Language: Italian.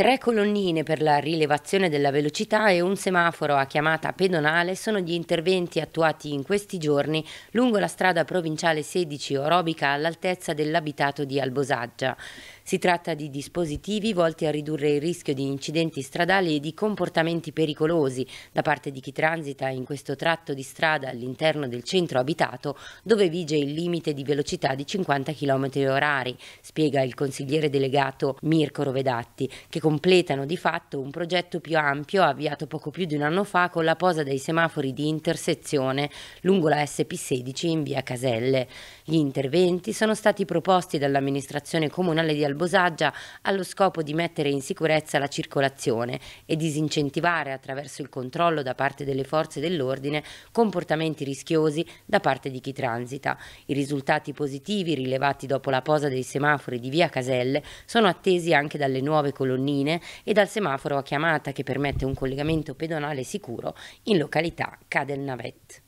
Tre colonnine per la rilevazione della velocità e un semaforo a chiamata pedonale sono gli interventi attuati in questi giorni lungo la strada provinciale 16 Orobica all'altezza dell'abitato di Albosaggia. Si tratta di dispositivi volti a ridurre il rischio di incidenti stradali e di comportamenti pericolosi da parte di chi transita in questo tratto di strada all'interno del centro abitato dove vige il limite di velocità di 50 km h spiega il consigliere delegato Mirko Rovedatti, che completano di fatto un progetto più ampio avviato poco più di un anno fa con la posa dei semafori di intersezione lungo la SP16 in via Caselle. Gli interventi sono stati proposti dall'amministrazione comunale di Albosaggia allo scopo di mettere in sicurezza la circolazione e disincentivare attraverso il controllo da parte delle forze dell'ordine comportamenti rischiosi da parte di chi transita. I risultati positivi rilevati dopo la posa dei semafori di via Caselle sono attesi anche dalle nuove colonnine cittadine e dal semaforo a chiamata che permette un collegamento pedonale sicuro in località Cadel Navet.